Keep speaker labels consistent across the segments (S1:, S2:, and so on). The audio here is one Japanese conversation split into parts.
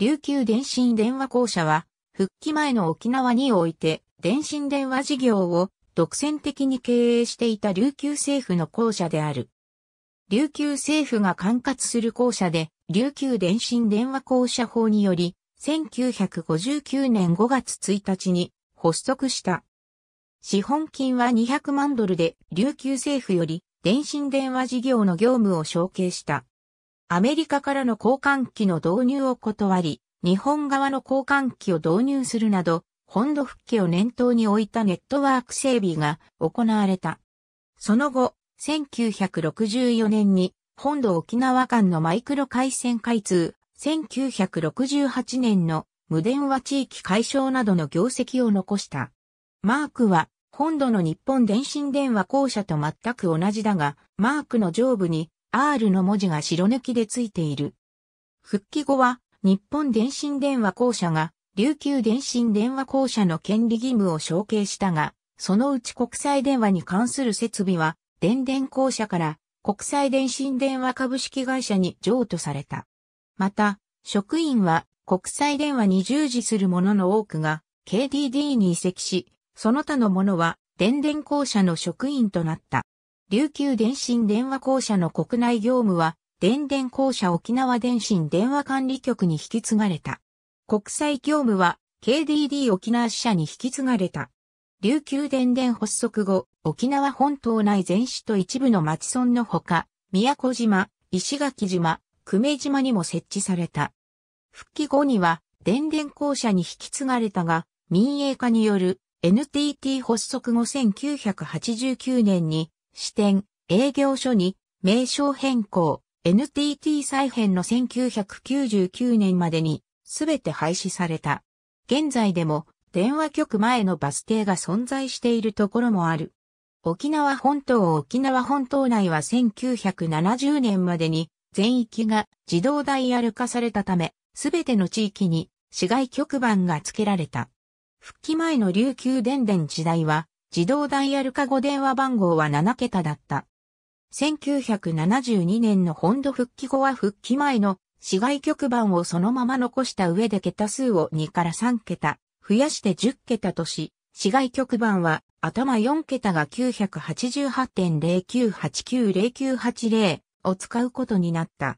S1: 琉球電信電話公社は、復帰前の沖縄において、電信電話事業を独占的に経営していた琉球政府の公社である。琉球政府が管轄する公社で、琉球電信電話公社法により、1959年5月1日に発足した。資本金は200万ドルで、琉球政府より電信電話事業の業務を承継した。アメリカからの交換機の導入を断り、日本側の交換機を導入するなど、本土復帰を念頭に置いたネットワーク整備が行われた。その後、1964年に本土沖縄間のマイクロ回線開通、1968年の無電話地域解消などの業績を残した。マークは本土の日本電信電話公社と全く同じだが、マークの上部に R の文字が白抜きでついている。復帰後は、日本電信電話公社が、琉球電信電話公社の権利義務を承継したが、そのうち国際電話に関する設備は、電電公社から国際電信電話株式会社に譲渡された。また、職員は国際電話に従事する者の多くが KDD に移籍し、その他の者は電電公社の職員となった。琉球電信電話公社の国内業務は、電電公社沖縄電信電話管理局に引き継がれた。国際業務は KDD 沖縄支社に引き継がれた。琉球電電発足後、沖縄本島内全市と一部の町村のほか、宮古島、石垣島、久米島にも設置された。復帰後には、電電公社に引き継がれたが、民営化による NTT 発足後1989年に支店、営業所に名称変更、NTT 再編の1999年までにすべて廃止された。現在でも電話局前のバス停が存在しているところもある。沖縄本島沖縄本島内は1970年までに全域が自動ダイヤル化されたため、すべての地域に市外局番が付けられた。復帰前の琉球電電時代は自動ダイヤル化後電話番号は7桁だった。1972年の本土復帰後は復帰前の市外局番をそのまま残した上で桁数を2から3桁、増やして10桁とし、市外局番は頭4桁が988.09890980を使うことになった。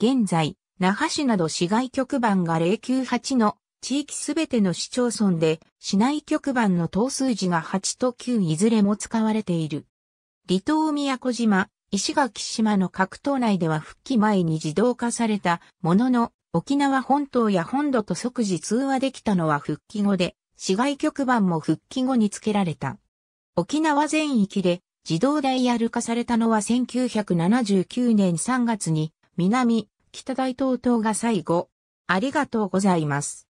S1: 現在、那覇市など市外局番が098の地域すべての市町村で市内局番の等数字が8と9いずれも使われている。離島宮古島、石垣島の各島内では復帰前に自動化されたものの沖縄本島や本土と即時通話できたのは復帰後で、市外局番も復帰後に付けられた。沖縄全域で自動ダイヤル化されたのは1979年3月に南、北大東島が最後。ありがとうございます。